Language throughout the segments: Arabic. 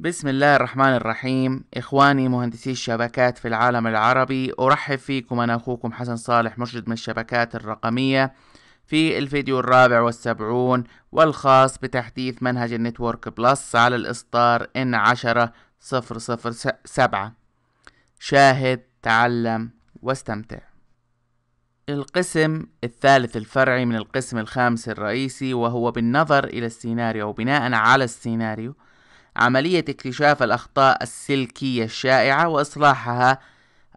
بسم الله الرحمن الرحيم إخواني مهندسي الشبكات في العالم العربي أرحب فيكم أنا أخوكم حسن صالح مرشد من الشبكات الرقمية في الفيديو الرابع والسبعون والخاص بتحديث منهج النتورك بلس على الإصدار إن عشرة صفر صفر سبعة شاهد تعلم واستمتع القسم الثالث الفرعي من القسم الخامس الرئيسي وهو بالنظر إلى السيناريو بناء على السيناريو عملية اكتشاف الأخطاء السلكية الشائعة وإصلاحها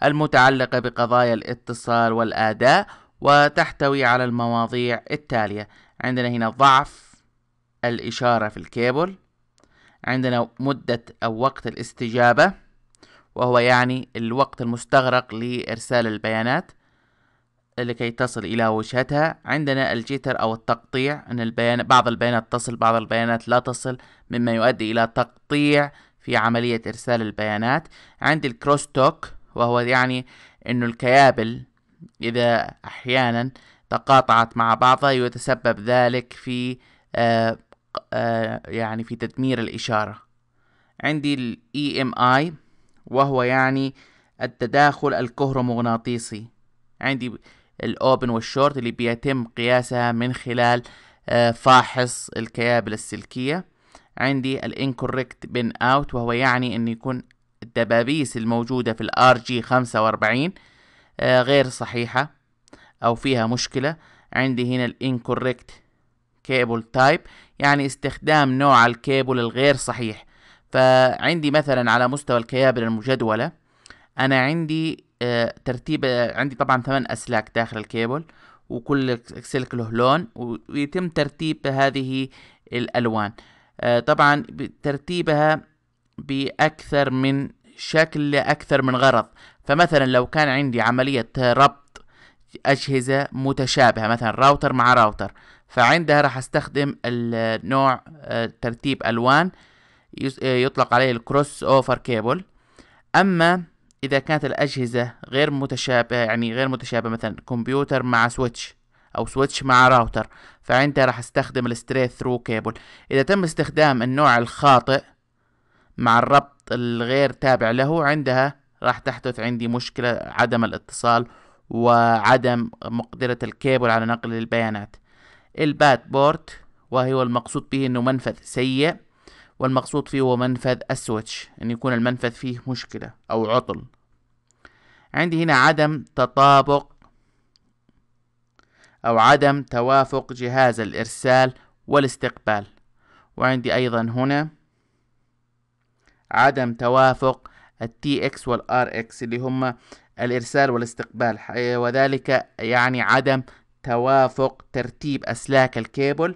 المتعلقة بقضايا الاتصال والأداء وتحتوي على المواضيع التالية عندنا هنا ضعف الإشارة في الكيبل عندنا مدة أو وقت الاستجابة وهو يعني الوقت المستغرق لإرسال البيانات لكي تصل إلى وجهتها عندنا الجيتر أو التقطيع أن البيان بعض البيانات تصل بعض البيانات لا تصل مما يؤدي إلى تقطيع في عملية إرسال البيانات عندي الكروس توك وهو يعني أن الكيابل إذا أحيانا تقاطعت مع بعضها يتسبب ذلك في آآ آه، آآ آه، يعني في تدمير الإشارة عندي ال EMI وهو يعني التداخل الكهرومغناطيسي عندي الاوبن والشورت اللي بيتم قياسها من خلال آه، فاحص الكيابل السلكية عندي الانكوركت بن اوت وهو يعني ان يكون الدبابيس الموجودة في الار جي 45 آه، غير صحيحة او فيها مشكلة عندي هنا الانكوركت كيبل تايب يعني استخدام نوع الكيبل الغير صحيح فعندي مثلا على مستوى الكيابل المجدولة أنا عندي آه، ترتيب آه، عندي طبعا ثمان أسلاك داخل الكيبل وكل سلك له لون ويتم ترتيب هذه الألوان آه، طبعا ترتيبها بأكثر من شكل لأكثر من غرض فمثلا لو كان عندي عملية ربط أجهزة متشابهة مثلا راوتر مع راوتر فعندها راح استخدم النوع ترتيب ألوان يطلق عليه الكروس أوفر كيبل أما اذا كانت الاجهزه غير متشابهه يعني غير متشابهه مثلا كمبيوتر مع سويتش او سويتش مع راوتر فعندها راح استخدم الستريت ثرو كيبل اذا تم استخدام النوع الخاطئ مع الربط الغير تابع له عندها راح تحدث عندي مشكلة عدم الاتصال وعدم مقدرة الكيبل على نقل البيانات الباد بورت وهو المقصود به انه منفذ سيء والمقصود فيه هو منفذ السويتش ان يكون المنفذ فيه مشكلة او عطل عندي هنا عدم تطابق او عدم توافق جهاز الارسال والاستقبال وعندي ايضا هنا عدم توافق التي اكس والار اكس اللي هما الارسال والاستقبال وذلك يعني عدم توافق ترتيب اسلاك الكيبل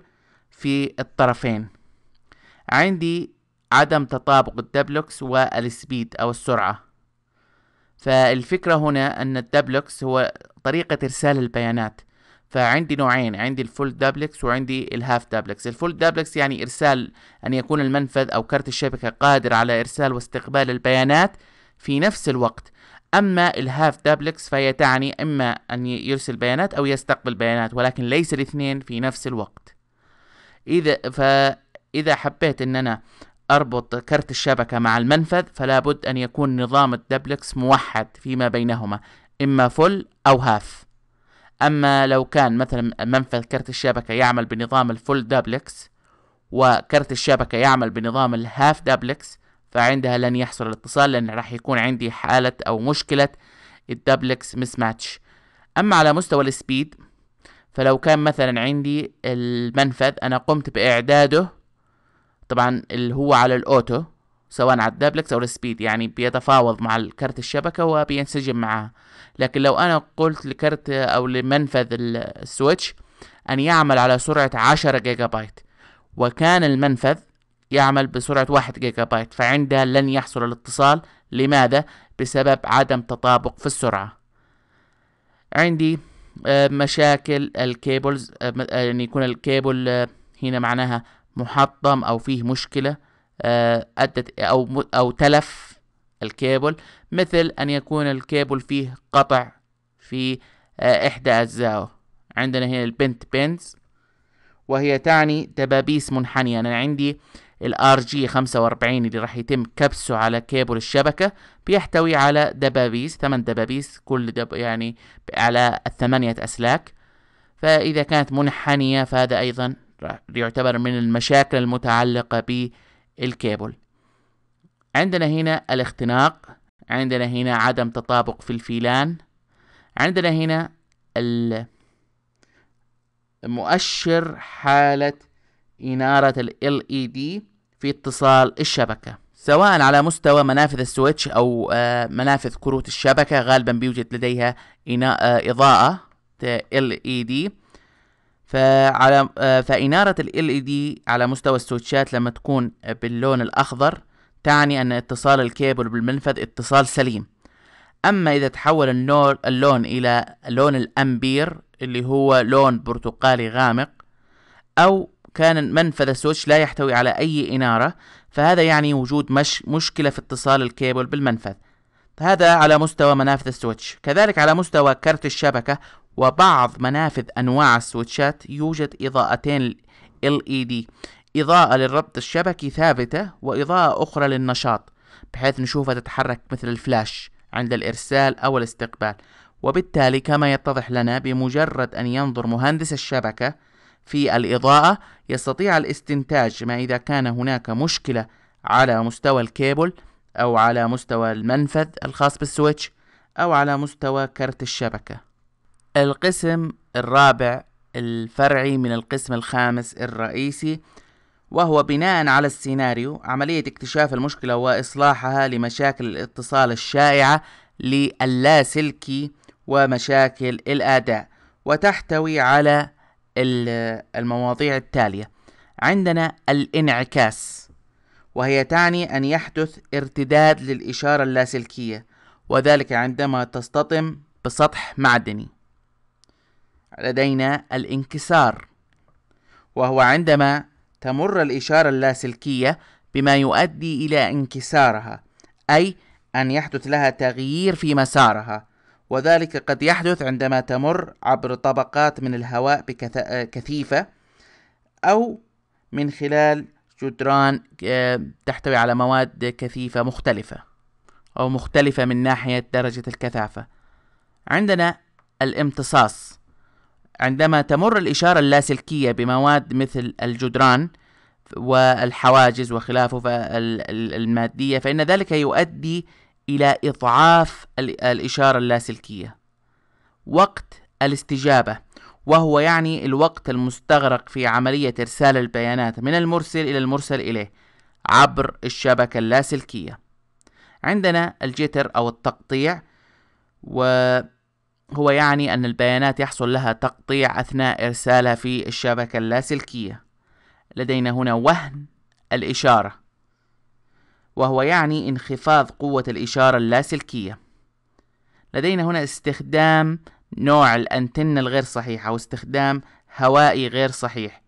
في الطرفين عندي عدم تطابق الدبلوكس والسبيد أو السرعة فالفكرة هنا أن الدبلوكس هو طريقة إرسال البيانات فعندي نوعين عندي الفول دبلكس وعندي الهاف دبلكس الفول دبلكس يعني إرسال أن يكون المنفذ أو كارت الشبكة قادر على إرسال واستقبال البيانات في نفس الوقت أما الهاف دبلكس فهي تعني إما أن يرسل بيانات أو يستقبل بيانات ولكن ليس الاثنين في نفس الوقت إذا ف إذا حبيت أن أنا أربط كرت الشبكة مع المنفذ فلا بد أن يكون نظام الدبلكس موحد فيما بينهما إما فل أو هاف أما لو كان مثلا منفذ كرت الشبكة يعمل بنظام الفل دبلكس وكرت الشبكة يعمل بنظام الهاف دبلكس فعندها لن يحصل الاتصال لأن راح يكون عندي حالة أو مشكلة الدبلكس مس ماتش أما على مستوى السبيد فلو كان مثلا عندي المنفذ أنا قمت بإعداده طبعا اللي هو على الاوتو سواء على الدابلكس او السبيد يعني بيتفاوض مع الكرت الشبكة وبينسجم معها لكن لو انا قلت لكرت او لمنفذ السويتش ان يعمل على سرعة عشرة جيجا بايت وكان المنفذ يعمل بسرعة واحد جيجا بايت فعندها لن يحصل الاتصال لماذا؟ بسبب عدم تطابق في السرعة عندي آه، مشاكل الكيبلز ان آه، آه، يعني يكون الكيبل هنا معناها محطم او فيه مشكله آه، ادت او او تلف الكابل مثل ان يكون الكابل فيه قطع في آه، احدى اجزائه عندنا هنا البنت بينز وهي تعني دبابيس منحنية أنا عندي الار جي 45 اللي راح يتم كبسه على كيبل الشبكة بيحتوي على دبابيس ثمان دبابيس كل دب يعني على الثمانية أسلاك فإذا كانت منحنية فهذا أيضا يعتبر من المشاكل المتعلقة بالكابل عندنا هنا الاختناق عندنا هنا عدم تطابق في الفيلان عندنا هنا مؤشر حالة إنارة ال LED في اتصال الشبكة سواء على مستوى منافذ السويتش أو آه، منافذ كروت الشبكة غالبا بيوجد لديها آه، إضاءة LED فعلى آه، فإنارة ال LED على مستوى السويتشات لما تكون باللون الأخضر تعني أن اتصال الكيبل بالمنفذ اتصال سليم أما إذا تحول النور اللون إلى لون الأمبير اللي هو لون برتقالي غامق أو كان منفذ السويتش لا يحتوي على أي إنارة فهذا يعني وجود مش مشكلة في اتصال الكيبل بالمنفذ هذا على مستوى منافذ السويتش كذلك على مستوى كرت الشبكة وبعض منافذ أنواع السويتشات يوجد إضاءتين LED إضاءة للربط الشبكي ثابتة وإضاءة أخرى للنشاط بحيث نشوفها تتحرك مثل الفلاش عند الإرسال أو الاستقبال وبالتالي كما يتضح لنا بمجرد أن ينظر مهندس الشبكة في الإضاءة يستطيع الاستنتاج ما إذا كان هناك مشكلة على مستوى الكيبل أو على مستوى المنفذ الخاص بالسويتش أو على مستوى كرت الشبكة القسم الرابع الفرعي من القسم الخامس الرئيسي وهو بناء على السيناريو عملية اكتشاف المشكلة وإصلاحها لمشاكل الاتصال الشائعة للاسلكي ومشاكل الأداء وتحتوي على المواضيع التالية عندنا الانعكاس وهي تعني أن يحدث ارتداد للإشارة اللاسلكية وذلك عندما تستطم بسطح معدني لدينا الانكسار وهو عندما تمر الإشارة اللاسلكية بما يؤدي إلى انكسارها أي أن يحدث لها تغيير في مسارها وذلك قد يحدث عندما تمر عبر طبقات من الهواء كثيفة أو من خلال جدران آه، تحتوي على مواد كثيفة مختلفة أو مختلفة من ناحية درجة الكثافة عندنا الامتصاص عندما تمر الإشارة اللاسلكية بمواد مثل الجدران والحواجز وخلافه المادية فإن ذلك يؤدي إلى إضعاف الإشارة اللاسلكية وقت الاستجابة وهو يعني الوقت المستغرق في عملية إرسال البيانات من المرسل إلى المرسل إليه عبر الشبكة اللاسلكية عندنا الجتر أو التقطيع و هو يعني أن البيانات يحصل لها تقطيع أثناء إرسالها في الشبكة اللاسلكية لدينا هنا وهن الإشارة وهو يعني انخفاض قوة الإشارة اللاسلكية لدينا هنا استخدام نوع الأنتنة الغير صحيح أو استخدام هوائي غير صحيح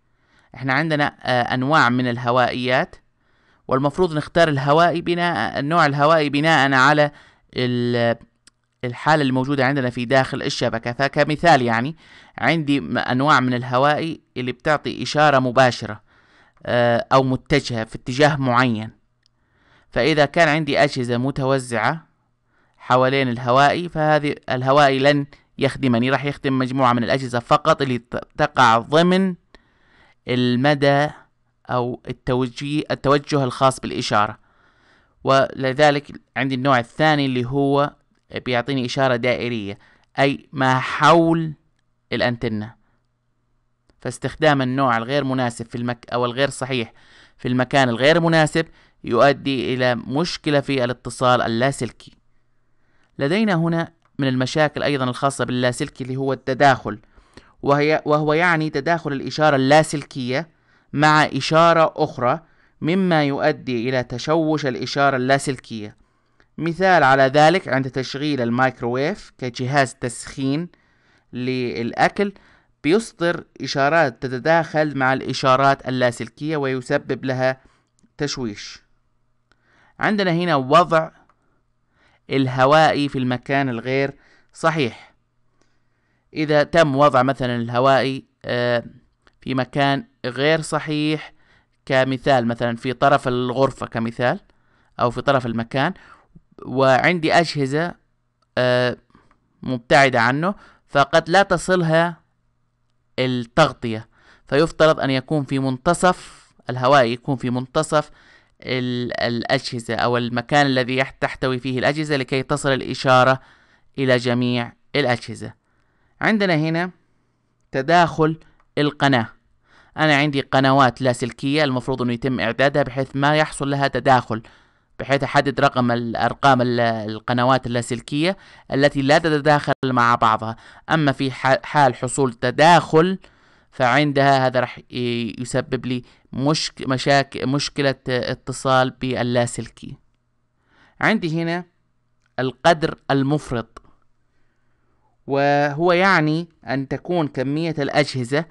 احنا عندنا آه، أنواع من الهوائيات والمفروض نختار الهوائي بناء النوع الهوائي بناء على الحالة اللي موجودة عندنا في داخل الشبكة فكمثال يعني عندي أنواع من الهوائي اللي بتعطي إشارة مباشرة آه، أو متجهة في اتجاه معين فإذا كان عندي أجهزة متوزعة حوالين الهوائي فهذه الهوائي لن يخدمني راح يخدم مجموعة من الأجهزة فقط اللي تقع ضمن المدى أو التوجيه, التوجه الخاص بالإشارة ولذلك عندي النوع الثاني اللي هو بيعطيني إشارة دائرية أي ما حول الأنتنة فاستخدام النوع الغير مناسب في المك أو الغير صحيح في المكان الغير مناسب يؤدي إلى مشكلة في الاتصال اللاسلكي لدينا هنا من المشاكل أيضا الخاصة باللاسلكي اللي هو التداخل وهي وهو يعني تداخل الإشارة اللاسلكية مع إشارة أخرى مما يؤدي إلى تشوش الإشارة اللاسلكية مثال على ذلك عند تشغيل المايكروويف كجهاز تسخين للأكل بيصدر إشارات تتداخل مع الإشارات اللاسلكية ويسبب لها تشويش عندنا هنا وضع الهوائي في المكان الغير صحيح إذا تم وضع مثلا الهوائي آه، في مكان غير صحيح كمثال مثلا في طرف الغرفة كمثال أو في طرف المكان وعندي أجهزة آه، مبتعدة عنه فقد لا تصلها التغطية فيفترض أن يكون في منتصف الهواء يكون في منتصف الأجهزة أو المكان الذي تحتوي فيه الأجهزة لكي تصل الإشارة إلى جميع الأجهزة عندنا هنا تداخل القناة أنا عندي قنوات لاسلكية المفروض أنه يتم إعدادها بحيث ما يحصل لها تداخل بحيث أحدد رقم الأرقام القنوات اللاسلكية التي لا تتداخل مع بعضها أما في حال حصول تداخل فعندها هذا راح يسبب لي مشك... مشاك... مشكلة اتصال باللاسلكي عندي هنا القدر المفرط وهو يعني أن تكون كمية الأجهزة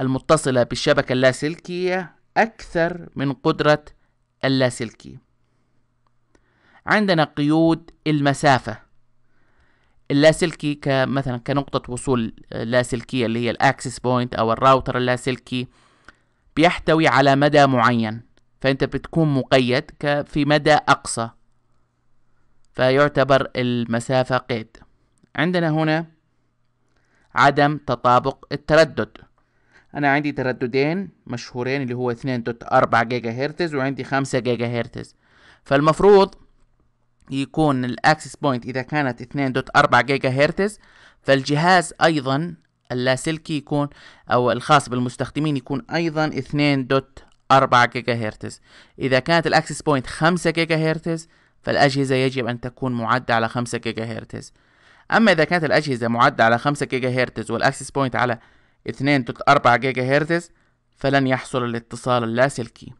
المتصلة بالشبكة اللاسلكية أكثر من قدرة اللاسلكي عندنا قيود المسافة اللاسلكي كمثلا كنقطة وصول لاسلكية اللي هي الاكسس بوينت او الراوتر اللاسلكي بيحتوي على مدى معين فانت بتكون مقيد في مدى اقصى فيعتبر المسافة قيد عندنا هنا عدم تطابق التردد انا عندي ترددين مشهورين اللي هو 2.4 جيجا هرتز وعندي 5 جيجا هرتز فالمفروض يكون الاكسس بوينت اذا كانت 2.4 جيجا هرتز فالجهاز ايضا اللاسلكي يكون او الخاص بالمستخدمين يكون ايضا 2.4 جيجا هرتز اذا كانت الاكسس بوينت 5 جيجا هرتز فالاجهزه يجب ان تكون معده على 5 جيجا هرتز اما اذا كانت الاجهزه معده على 5 جيجا هرتز والاكسس بوينت على 2.4 جيجا هرتز فلن يحصل الاتصال اللاسلكي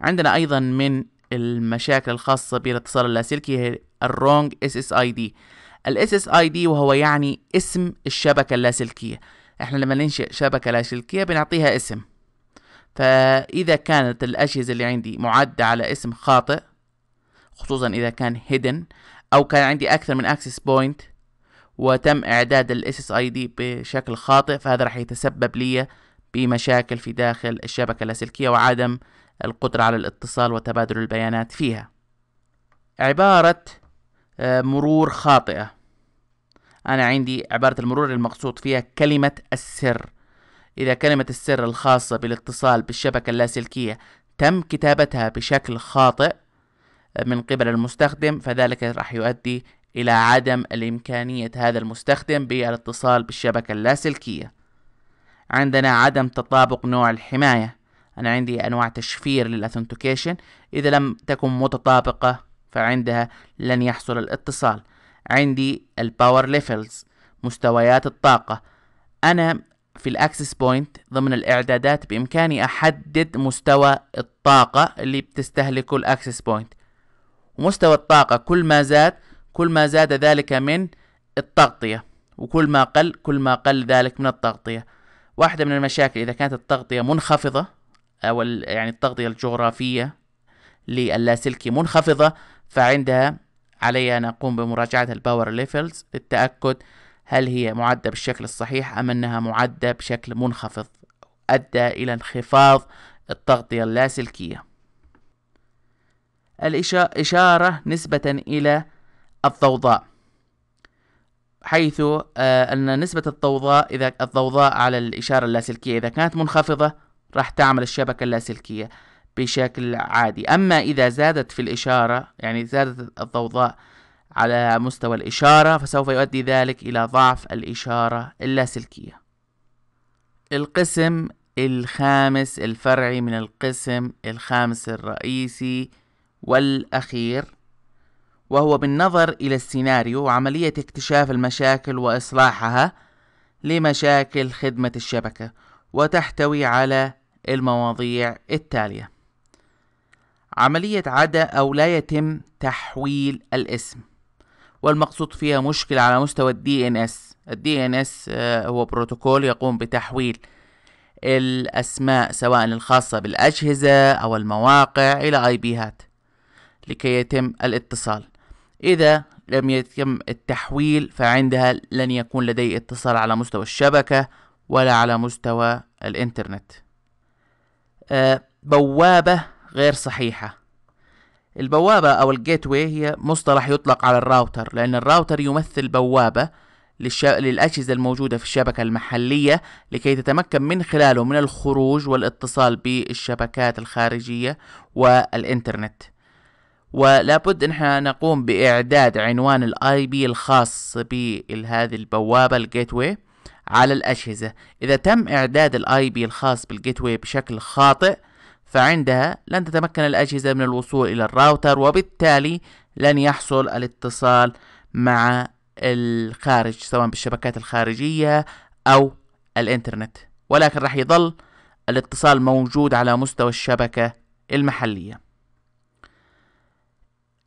عندنا ايضا من المشاكل الخاصة بالاتصال اللاسلكي هي الرونج اس اس اي دي الاس اس اي دي وهو يعني اسم الشبكة اللاسلكية احنا لما ننشئ شبكة لاسلكية بنعطيها اسم فاذا كانت الاجهزة اللي عندي معدة على اسم خاطئ خصوصا اذا كان هيدن او كان عندي اكثر من اكسس بوينت وتم اعداد الاس اس اي دي بشكل خاطئ فهذا راح يتسبب لي بمشاكل في داخل الشبكة اللاسلكية وعدم القدرة على الاتصال وتبادل البيانات فيها عبارة آه، مرور خاطئة أنا عندي عبارة المرور المقصود فيها كلمة السر إذا كلمة السر الخاصة بالاتصال بالشبكة اللاسلكية تم كتابتها بشكل خاطئ آه، من قبل المستخدم فذلك راح يؤدي إلى عدم الإمكانية هذا المستخدم بالاتصال بالشبكة اللاسلكية عندنا عدم تطابق نوع الحماية أنا عندي أنواع تشفير للأثنتيكيشن إذا لم تكن متطابقة فعندها لن يحصل الاتصال عندي الباور ليفلز مستويات الطاقة أنا في الاكسس بوينت ضمن الاعدادات بامكاني احدد مستوى الطاقة اللي بتستهلكه الاكسس بوينت ومستوى الطاقة كل ما زاد كل ما زاد ذلك من التغطية وكل ما قل كل ما قل ذلك من التغطية واحدة من المشاكل اذا كانت التغطية منخفضة أو يعني التغطية الجغرافية للاسلكي منخفضة فعندها علي أن أقوم بمراجعة الباور ليفلز للتأكد هل هي معدة بالشكل الصحيح أم أنها معدة بشكل منخفض أدى إلى انخفاض التغطية اللاسلكية الإشارة نسبة إلى الضوضاء حيث آه، أن نسبة الضوضاء إذا الضوضاء على الإشارة اللاسلكية إذا كانت منخفضة راح تعمل الشبكة اللاسلكية بشكل عادي أما إذا زادت في الإشارة يعني زادت الضوضاء على مستوى الإشارة فسوف يؤدي ذلك إلى ضعف الإشارة اللاسلكية القسم الخامس الفرعي من القسم الخامس الرئيسي والأخير وهو بالنظر إلى السيناريو وعملية اكتشاف المشاكل وإصلاحها لمشاكل خدمة الشبكة وتحتوي على المواضيع التالية عملية عدا أو لا يتم تحويل الاسم والمقصود فيها مشكلة على مستوى الدي ان اس الدي ان آه، اس هو بروتوكول يقوم بتحويل الأسماء سواء الخاصة بالأجهزة أو المواقع إلى اي بيهات لكي يتم الاتصال إذا لم يتم التحويل فعندها لن يكون لدي اتصال على مستوى الشبكة ولا على مستوى الإنترنت بوابة غير صحيحة البوابة أو الجيت هي مصطلح يطلق على الراوتر لأن الراوتر يمثل بوابة للش... للأجهزة الموجودة في الشبكة المحلية لكي تتمكن من خلاله من الخروج والاتصال بالشبكات الخارجية والإنترنت ولابد ان احنا نقوم باعداد عنوان الاي بي الخاص بهذه البوابه الجيت على الأجهزة إذا تم إعداد الاي بي الخاص بالجيتوي بشكل خاطئ فعندها لن تتمكن الأجهزة من الوصول إلى الراوتر وبالتالي لن يحصل الاتصال مع الخارج سواء بالشبكات الخارجية أو الإنترنت ولكن راح يظل الاتصال موجود على مستوى الشبكة المحلية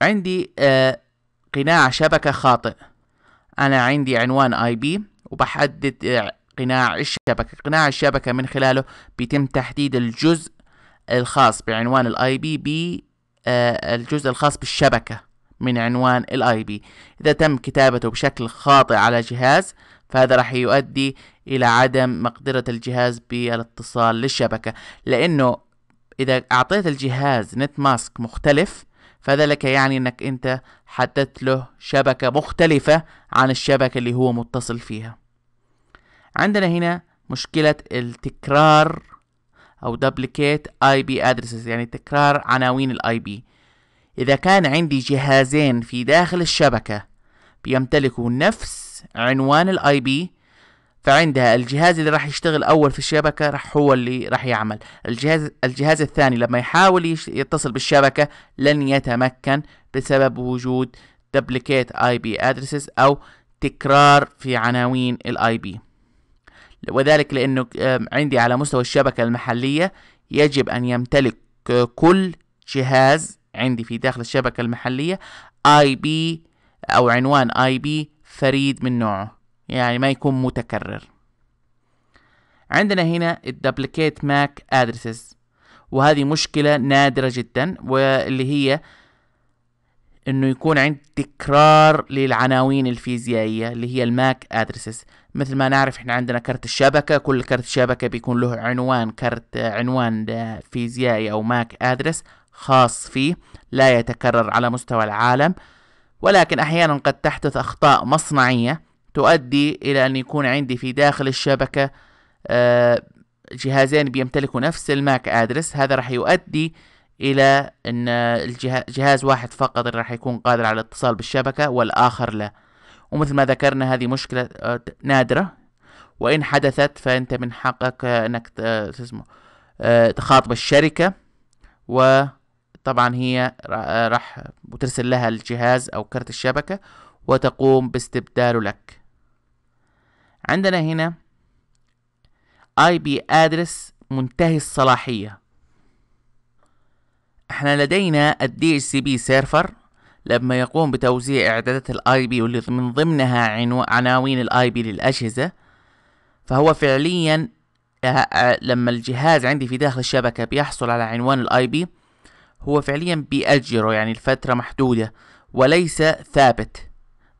عندي آه، قناع شبكة خاطئ أنا عندي عنوان اي بي وبحدد قناع الشبكة قناع الشبكة من خلاله بيتم تحديد الجزء الخاص بعنوان الاي آه، بي بي الجزء الخاص بالشبكة من عنوان الاي بي اذا تم كتابته بشكل خاطئ على جهاز فهذا راح يؤدي الى عدم مقدرة الجهاز بالاتصال للشبكة لانه اذا اعطيت الجهاز نت ماسك مختلف فذلك يعني انك انت حددت له شبكة مختلفة عن الشبكة اللي هو متصل فيها عندنا هنا مشكلة التكرار أو duplicate IP addresses يعني تكرار عناوين الاي بي إذا كان عندي جهازين في داخل الشبكة بيمتلكوا نفس عنوان الاي بي فعندها الجهاز اللي راح يشتغل اول في الشبكه راح هو اللي راح يعمل الجهاز الجهاز الثاني لما يحاول يتصل بالشبكه لن يتمكن بسبب وجود duplicate IP addresses او تكرار في عناوين الاي بي وذلك لأنه عندي على مستوى الشبكة المحلية يجب أن يمتلك كل جهاز عندي في داخل الشبكة المحلية اي بي او عنوان اي بي فريد من نوعه يعني ما يكون متكرر عندنا هنا الدبليكيت ماك ادرسز وهذه مشكلة نادرة جدا واللي هي انه يكون عند تكرار للعناوين الفيزيائية اللي هي الماك ادرسز مثل ما نعرف احنا عندنا كرت الشبكة كل كرت شبكة بيكون له عنوان كرت عنوان فيزيائي او ماك ادرس خاص فيه لا يتكرر على مستوى العالم ولكن احيانا قد تحدث اخطاء مصنعية تؤدي الى ان يكون عندي في داخل الشبكة آه، جهازين بيمتلكوا نفس الماك ادرس هذا راح يؤدي الى ان الجهاز واحد فقط اللي راح يكون قادر على الاتصال بالشبكة والاخر لا ومثل ما ذكرنا هذه مشكلة آه، نادرة وان حدثت فانت من حقك آه، انك آه، اسمه تخاطب الشركة وطبعا هي راح وترسل لها الجهاز او كرت الشبكة وتقوم باستبداله لك عندنا هنا اي بي ادرس منتهي الصلاحية احنا لدينا الدي DHCP سي بي سيرفر لما يقوم بتوزيع اعدادات الاي بي واللي من ضمنها عناوين الاي بي للاجهزة فهو فعليا أه، أه، لما الجهاز عندي في داخل الشبكة بيحصل على عنوان الاي بي هو فعليا بيأجره يعني الفترة محدودة وليس ثابت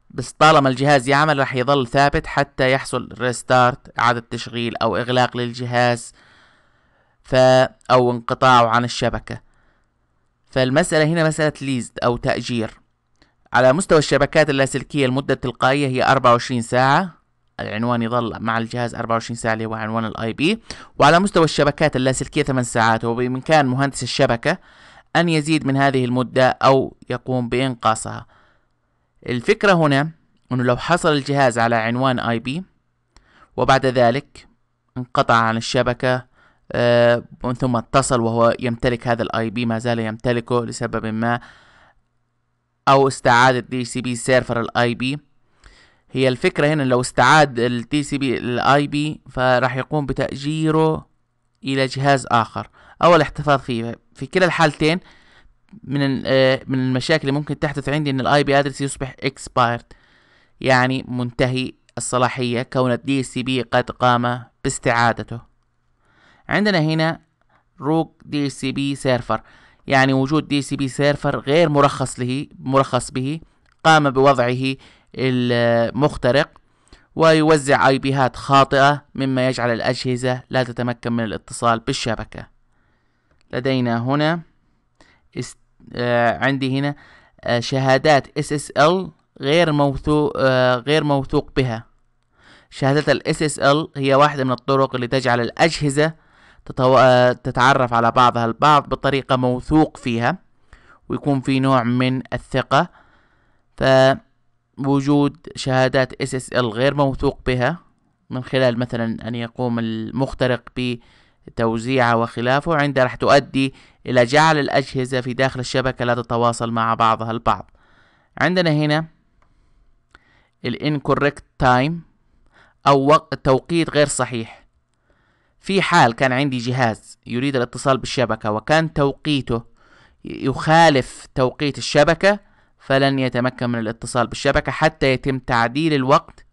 بس طالما الجهاز يعمل راح يظل ثابت حتى يحصل ريستارت إعادة تشغيل أو إغلاق للجهاز ف أو انقطاعه عن الشبكة فالمسألة هنا مسألة ليزد أو تأجير على مستوى الشبكات اللاسلكية المدة التلقائية هي 24 ساعة العنوان يظل مع الجهاز 24 ساعة اللي هو عنوان الاي بي وعلى مستوى الشبكات اللاسلكية 8 ساعات وبإمكان مهندس الشبكة أن يزيد من هذه المدة أو يقوم بإنقاصها الفكرة هنا أنه لو حصل الجهاز على عنوان اي بي وبعد ذلك انقطع عن الشبكة ثم آه، اتصل وهو يمتلك هذا الاي بي ما زال يمتلكه لسبب ما او استعادة دي سي بي سيرفر الاي بي هي الفكرة هنا لو استعاد الدي سي بي الاي بي فراح يقوم بتأجيره الى جهاز اخر او الاحتفاظ فيه في كلا الحالتين من آه، من المشاكل اللي ممكن تحدث عندي ان الاي بي ادرس يصبح اكسبايرد يعني منتهي الصلاحية كون الدي سي بي قد قام باستعادته عندنا هنا روك دي سي بي سيرفر يعني وجود دي سي بي سيرفر غير مرخص له مرخص به قام بوضعه المخترق ويوزع اي بيهات خاطئة مما يجعل الأجهزة لا تتمكن من الاتصال بالشبكة لدينا هنا است... آه عندي هنا آه شهادات ال غير موثوق آه غير موثوق بها شهادات الاس اس ال هي واحدة من الطرق اللي تجعل الأجهزة تتو... تتعرف على بعضها البعض بطريقة موثوق فيها ويكون في نوع من الثقة فوجود شهادات SSL غير موثوق بها من خلال مثلا أن يقوم المخترق بتوزيعها وخلافه عندها راح تؤدي إلى جعل الأجهزة في داخل الشبكة لا تتواصل مع بعضها البعض عندنا هنا ال incorrect time أو توقيت غير صحيح في حال كان عندي جهاز يريد الاتصال بالشبكة وكان توقيته يخالف توقيت الشبكة فلن يتمكن من الاتصال بالشبكة حتى يتم تعديل الوقت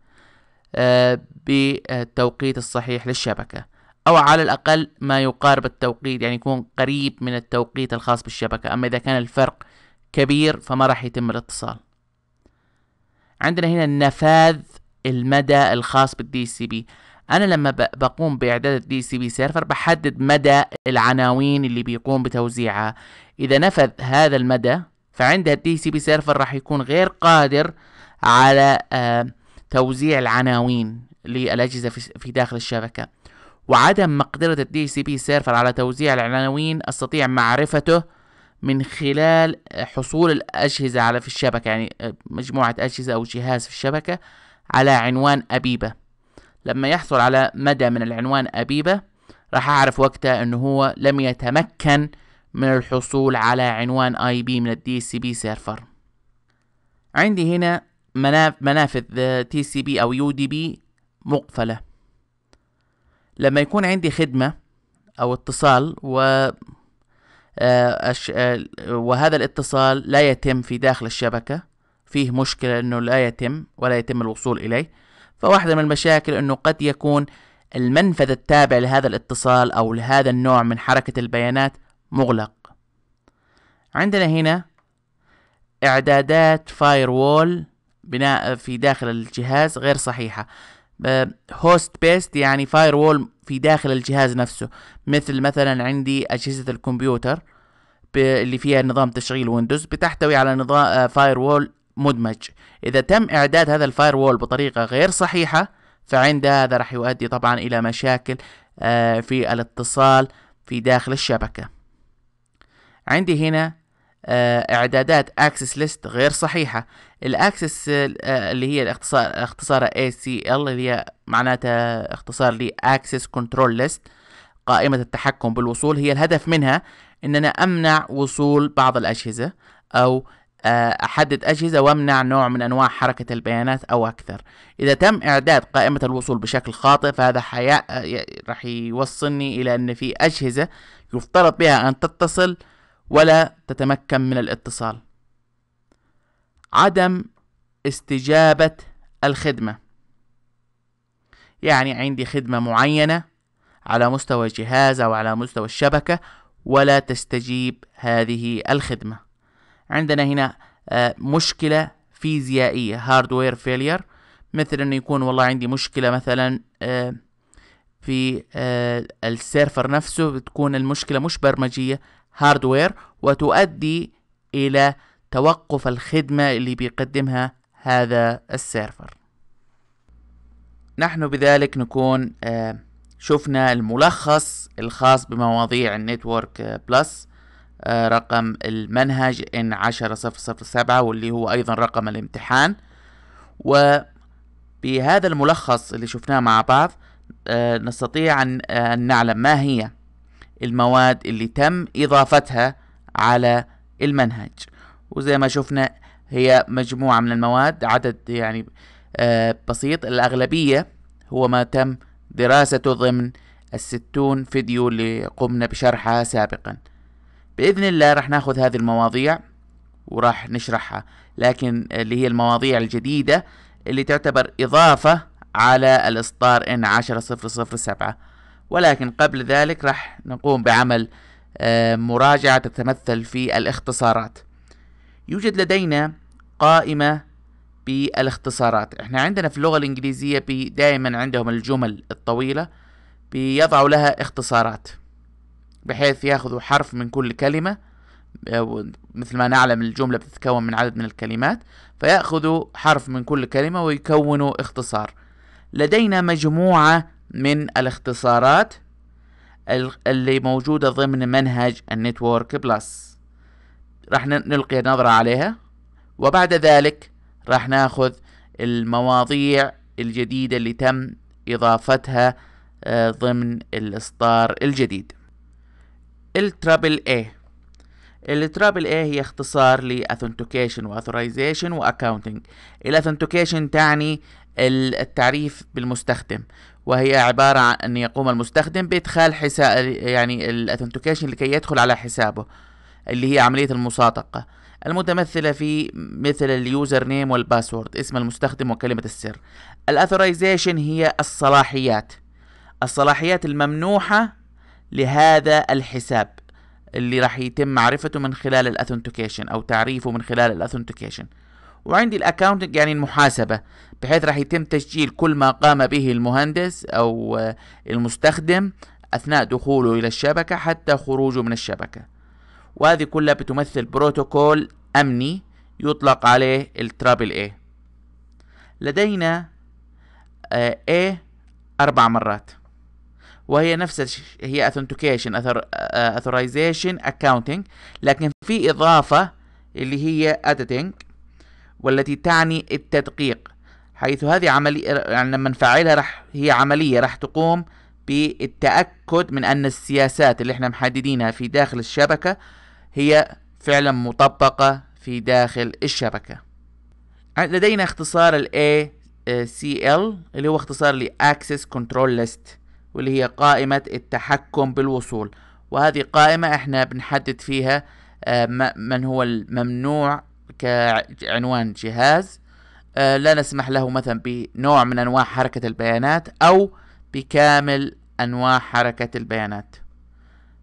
آه، بالتوقيت الصحيح للشبكة أو على الأقل ما يقارب التوقيت يعني يكون قريب من التوقيت الخاص بالشبكة أما إذا كان الفرق كبير فما راح يتم الاتصال عندنا هنا نفاذ المدى الخاص بالدي سي بي انا لما بقوم باعداد الدي سي بي سيرفر بحدد مدى العناوين اللي بيقوم بتوزيعها اذا نفذ هذا المدى فعندها الدي سي بي سيرفر راح يكون غير قادر على آه، توزيع العناوين للاجهزه في داخل الشبكه وعدم مقدرة الدي سي بي سيرفر على توزيع العناوين استطيع معرفته من خلال حصول الأجهزة على في الشبكة يعني آه، مجموعة أجهزة أو جهاز في الشبكة على عنوان أبيبة لما يحصل على مدى من العنوان أبيبة راح أعرف وقتها أنه هو لم يتمكن من الحصول على عنوان اي بي من الدي سي بي سيرفر عندي هنا منافذ تي سي بي او يو دي بي مقفله لما يكون عندي خدمه او اتصال و آه، آه، وهذا الاتصال لا يتم في داخل الشبكه فيه مشكله انه لا يتم ولا يتم الوصول اليه فواحدة من المشاكل أنه قد يكون المنفذ التابع لهذا الاتصال أو لهذا النوع من حركة البيانات مغلق عندنا هنا إعدادات فايروول بناء في داخل الجهاز غير صحيحة هوست بيست يعني فايروول في داخل الجهاز نفسه مثل مثلا عندي أجهزة الكمبيوتر اللي فيها نظام تشغيل ويندوز بتحتوي على نظام فايروول آه، مدمج إذا تم إعداد هذا الفاير وول بطريقة غير صحيحة فعند هذا راح يؤدي طبعا إلى مشاكل آه، في الاتصال في داخل الشبكة عندي هنا آه، اعدادات اكسس ليست غير صحيحه الاكسس آه، اللي هي الاختصار سي ACL اللي هي معناتها اختصار لي access control list قائمه التحكم بالوصول هي الهدف منها ان انا امنع وصول بعض الاجهزه او آه، أحدد أجهزة وأمنع نوع من أنواع حركة البيانات أو أكثر إذا تم إعداد قائمة الوصول بشكل خاطئ فهذا حياء آه، رح يوصلني إلى أن في أجهزة يفترض بها أن تتصل ولا تتمكن من الاتصال عدم استجابة الخدمة يعني عندي خدمة معينة على مستوى الجهاز أو على مستوى الشبكة ولا تستجيب هذه الخدمه عندنا هنا آه، مشكلة فيزيائية هاردوير فيلير مثل انه يكون والله عندي مشكلة مثلا آه، في آه، السيرفر نفسه بتكون المشكلة مش برمجية هاردوير وتؤدي الى توقف الخدمة اللي بيقدمها هذا السيرفر نحن بذلك نكون شفنا الملخص الخاص بمواضيع النتورك بلس آه، رقم المنهج ان 10007 واللي هو ايضا رقم الامتحان وبهذا الملخص اللي شفناه مع بعض آه، نستطيع آه، ان نعلم ما هي المواد اللي تم اضافتها على المنهج وزي ما شفنا هي مجموعة من المواد عدد يعني بسيط الأغلبية هو ما تم دراسته ضمن الستون فيديو اللي قمنا بشرحها سابقاً باذن الله راح ناخذ هذه المواضيع وراح نشرحها لكن اللي هي المواضيع الجديده اللي تعتبر اضافه على الاصدار ان 10007 ولكن قبل ذلك راح نقوم بعمل آه، مراجعه تتمثل في الاختصارات يوجد لدينا قائمه بالاختصارات احنا عندنا في اللغه الانجليزيه دائما عندهم الجمل الطويله بيضعوا لها اختصارات بحيث ياخذوا حرف من كل كلمة آه، مثل ما نعلم الجملة بتتكون من عدد من الكلمات فيأخذوا حرف من كل كلمة ويكونوا اختصار لدينا مجموعة من الاختصارات اللي موجودة ضمن منهج النتورك بلس راح نلقي نظرة عليها وبعد ذلك راح ناخذ المواضيع الجديدة اللي تم إضافتها آه، ضمن الإصدار الجديد الترابل A الترابل اي هي اختصار لأثنتيكيشن وأثورايزيشن وأكاونتنج الأثنتيكيشن تعني التعريف بالمستخدم وهي عبارة عن أن يقوم المستخدم بإدخال حساب يعني الأثنتيكيشن لكي يدخل على حسابه اللي هي عملية المصادقة المتمثلة في مثل اليوزر نيم والباسورد اسم المستخدم وكلمة السر الأثورايزيشن هي الصلاحيات الصلاحيات الممنوحة لهذا الحساب اللي راح يتم معرفته من خلال الاثنتيكيشن او تعريفه من خلال الاثنتيكيشن وعندي الاكونت يعني المحاسبه بحيث راح يتم تسجيل كل ما قام به المهندس او المستخدم اثناء دخوله الى الشبكه حتى خروجه من الشبكه وهذه كلها بتمثل بروتوكول امني يطلق عليه الترابل اي لدينا اي آه، اربع مرات وهي نفس هي اثنتيكيشن اثورايزيشن اكاونتنج لكن في اضافه اللي هي اديتنج والتي تعني التدقيق حيث هذه عمليه يعني لما نفعلها راح هي عمليه راح تقوم بالتاكد من ان السياسات اللي احنا محددينها في داخل الشبكه هي فعلا مطبقه في داخل الشبكه لدينا اختصار ال ACL آه، اللي هو اختصار ل Access Control List واللي هي قائمة التحكم بالوصول وهذه قائمة احنا بنحدد فيها آه، من هو الممنوع كعنوان جهاز آه، لا نسمح له مثلا بنوع من انواع حركة البيانات او بكامل انواع حركة البيانات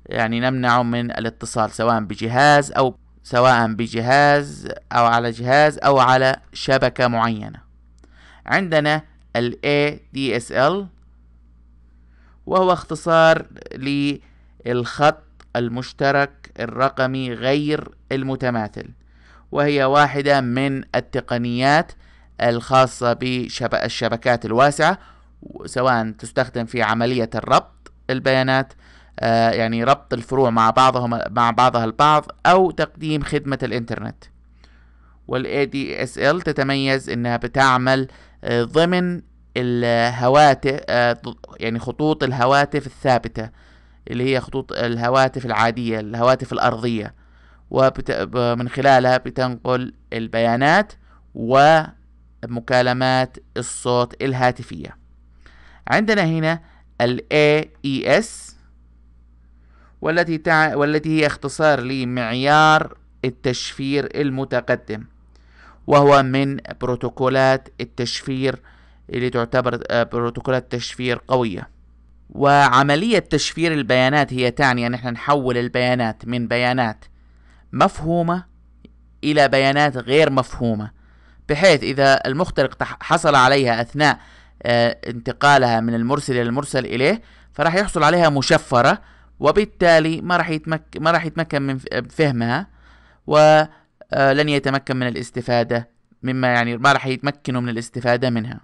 يعني نمنعه من الاتصال سواء بجهاز او سواء بجهاز او على جهاز او على شبكة معينة عندنا ال ADSL وهو اختصار للخط المشترك الرقمي غير المتماثل وهي واحدة من التقنيات الخاصة بالشبكات الواسعة سواء تستخدم في عملية الربط البيانات آه، يعني ربط الفروع مع بعضهم مع بعضها البعض أو تقديم خدمة الإنترنت والـ ADSL تتميز إنها بتعمل آه، ضمن الهواتف آه، يعني خطوط الهواتف الثابتة اللي هي خطوط الهواتف العادية الهواتف الأرضية ومن خلالها بتنقل البيانات ومكالمات الصوت الهاتفية عندنا هنا الـ AES والتي تع... والتي هي اختصار لمعيار التشفير المتقدم وهو من بروتوكولات التشفير اللي تعتبر آه، بروتوكولات تشفير قوية وعملية تشفير البيانات هي تعني أن احنا نحول البيانات من بيانات مفهومة إلى بيانات غير مفهومة بحيث إذا المخترق حصل عليها أثناء آه، انتقالها من المرسل إلى المرسل إليه فراح يحصل عليها مشفرة وبالتالي ما راح يتمك... ما راح يتمكن من فهمها ولن آه، يتمكن من الاستفادة مما يعني ما راح يتمكنوا من الاستفادة منها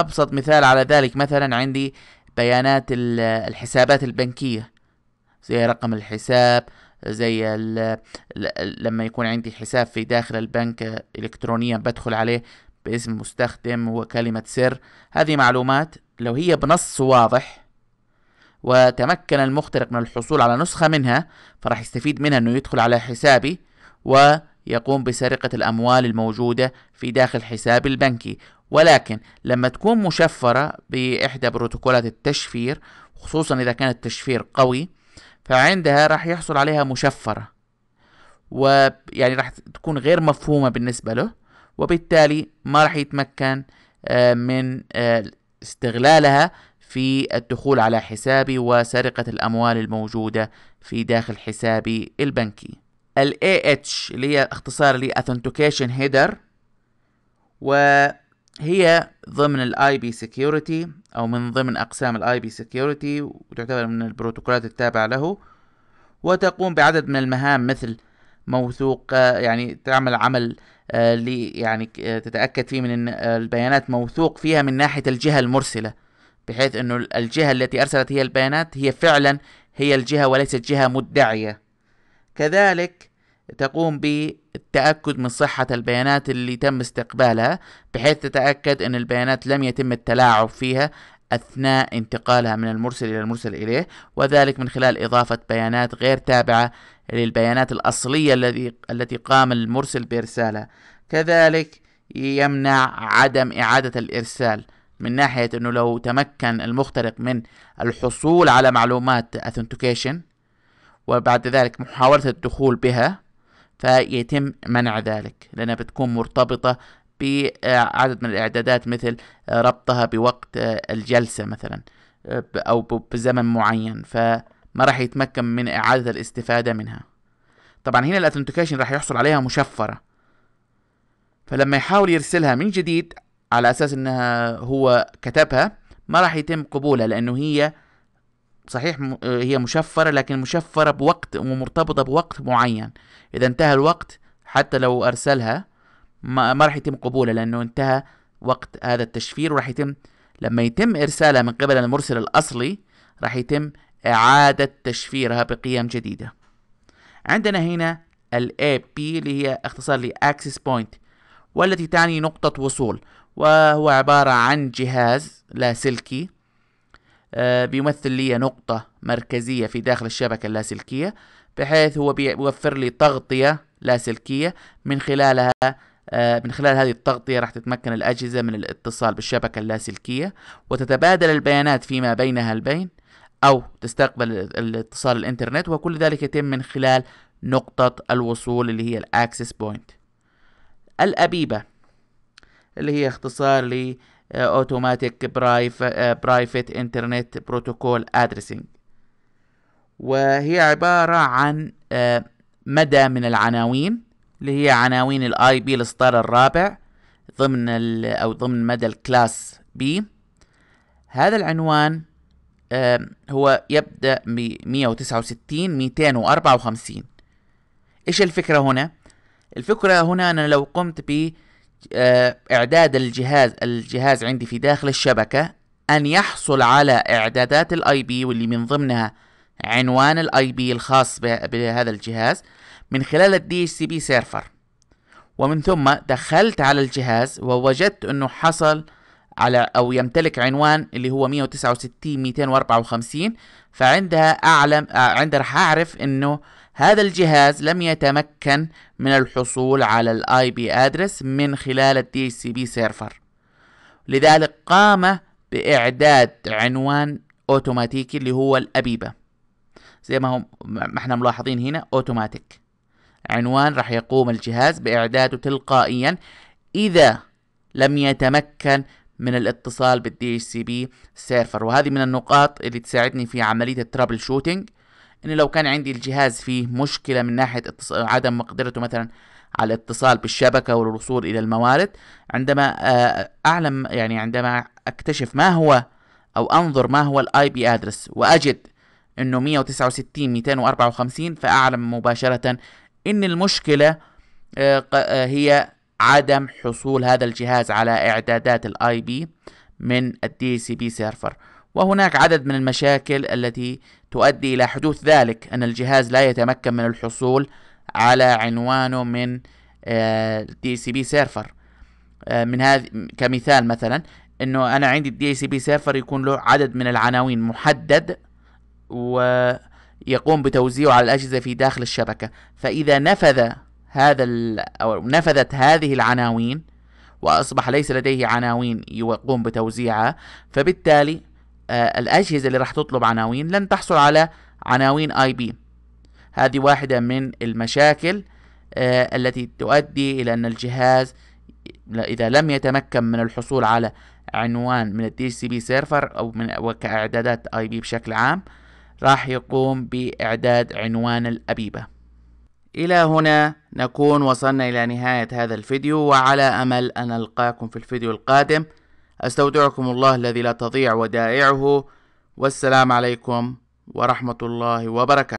أبسط مثال على ذلك مثلا عندي بيانات الحسابات البنكية زي رقم الحساب زي ال لما يكون عندي حساب في داخل البنك إلكترونيا بدخل عليه باسم مستخدم وكلمة سر هذه معلومات لو هي بنص واضح وتمكن المخترق من الحصول على نسخة منها فراح يستفيد منها أنه يدخل على حسابي ويقوم بسرقة الأموال الموجودة في داخل حسابي البنكي ولكن لما تكون مشفرة بإحدى بروتوكولات التشفير خصوصا إذا كان التشفير قوي فعندها راح يحصل عليها مشفرة ويعني راح تكون غير مفهومة بالنسبة له وبالتالي ما راح يتمكن آه، من آه، استغلالها في الدخول على حسابي وسرقة الأموال الموجودة في داخل حسابي البنكي ال AH اللي هي اختصار لأثنتيكيشن هيدر و هي ضمن الاي بي سكيورتي او من ضمن اقسام الاي بي سكيورتي وتعتبر من البروتوكولات التابعة له وتقوم بعدد من المهام مثل موثوق آه، يعني تعمل عمل آه، يعني آه، تتأكد فيه من أن البيانات موثوق فيها من ناحية الجهة المرسلة بحيث أنه الجهة التي أرسلت هي البيانات هي فعلا هي الجهة وليست جهة مدعية كذلك تقوم ب التأكد من صحة البيانات اللي تم استقبالها بحيث تتأكد أن البيانات لم يتم التلاعب فيها أثناء انتقالها من المرسل إلى المرسل إليه وذلك من خلال إضافة بيانات غير تابعة للبيانات الأصلية الذي التي قام المرسل بإرسالها كذلك يمنع عدم إعادة الإرسال من ناحية أنه لو تمكن المخترق من الحصول على معلومات أثنتيكيشن وبعد ذلك محاولة الدخول بها فيتم منع ذلك لأنها بتكون مرتبطة بعدد من الإعدادات مثل ربطها بوقت الجلسة مثلا أو بزمن معين فما راح يتمكن من إعادة الاستفادة منها طبعا هنا الاثنتيكيشن راح يحصل عليها مشفرة فلما يحاول يرسلها من جديد على أساس أنها هو كتبها ما راح يتم قبولها لأنه هي صحيح هي مشفرة لكن مشفرة بوقت ومرتبطة بوقت معين إذا انتهى الوقت حتى لو أرسلها ما, ما راح يتم قبولها لأنه انتهى وقت هذا التشفير وراح يتم لما يتم إرسالها من قبل المرسل الأصلي راح يتم إعادة تشفيرها بقيم جديدة عندنا هنا الـ AP اللي هي اختصار لـ Access Point والتي تعني نقطة وصول وهو عبارة عن جهاز لاسلكي آه، بيمثل لي نقطة مركزية في داخل الشبكة اللاسلكية بحيث هو بيوفر لي تغطية لاسلكية من خلالها آه، من خلال هذه التغطية راح تتمكن الأجهزة من الاتصال بالشبكة اللاسلكية وتتبادل البيانات فيما بينها البين أو تستقبل الاتصال الإنترنت وكل ذلك يتم من خلال نقطة الوصول اللي هي الأكسس بوينت الأبيبة اللي هي اختصار اوتوماتيك برايف برايفت انترنت بروتوكول ادريسنج وهي عبارة عن آه، مدى من العناوين اللي هي عناوين الاي بي الاصدار الرابع ضمن او ضمن مدى الكلاس بي هذا العنوان آه، هو يبدأ ب 169 254 ايش الفكرة هنا؟ الفكرة هنا انا لو قمت ب آه، اعداد الجهاز الجهاز عندي في داخل الشبكة ان يحصل على اعدادات الاي بي واللي من ضمنها عنوان الاي بي الخاص بهذا الجهاز من خلال الدي اتش سي بي سيرفر ومن ثم دخلت على الجهاز ووجدت انه حصل على او يمتلك عنوان اللي هو 169 254 فعندها اعلم آه، عندها راح اعرف انه هذا الجهاز لم يتمكن من الحصول على الاي بي ادرس من خلال الدي سي بي سيرفر لذلك قام باعداد عنوان اوتوماتيكي اللي هو الابيبه زي ما هم ما احنا ملاحظين هنا اوتوماتيك عنوان راح يقوم الجهاز باعداده تلقائيا اذا لم يتمكن من الاتصال بالدي اتش سي بي سيرفر وهذه من النقاط اللي تساعدني في عمليه الترابل شوتنج ان لو كان عندي الجهاز فيه مشكله من ناحيه اتص... عدم مقدرته مثلا على الاتصال بالشبكه والوصول الى الموارد عندما آه، اعلم يعني عندما اكتشف ما هو او انظر ما هو الاي بي ادرس واجد انه 169 254 فاعلم مباشره ان المشكله آه، آه، هي عدم حصول هذا الجهاز على اعدادات الاي بي من الدي سي بي سيرفر وهناك عدد من المشاكل التي تؤدي إلى حدوث ذلك أن الجهاز لا يتمكن من الحصول على عنوانه من دي سي بي سيرفر من هذه كمثال مثلا انه انا عندي الدي سي بي سيرفر يكون له عدد من العناوين محدد ويقوم بتوزيعه على الاجهزه في داخل الشبكه فاذا نفذ هذا او نفذت هذه العناوين واصبح ليس لديه عناوين يقوم بتوزيعها فبالتالي آه، الأجهزة اللي راح تطلب عناوين لن تحصل على عناوين اي بي هذه واحدة من المشاكل آه، التي تؤدي إلى أن الجهاز إذا لم يتمكن من الحصول على عنوان من الدي سي بي سيرفر أو من وكإعدادات اي بي بشكل عام راح يقوم بإعداد عنوان الأبيبة إلى هنا نكون وصلنا إلى نهاية هذا الفيديو وعلى أمل أن ألقاكم في الفيديو القادم استودعكم الله الذي لا تضيع ودائعه والسلام عليكم ورحمه الله وبركاته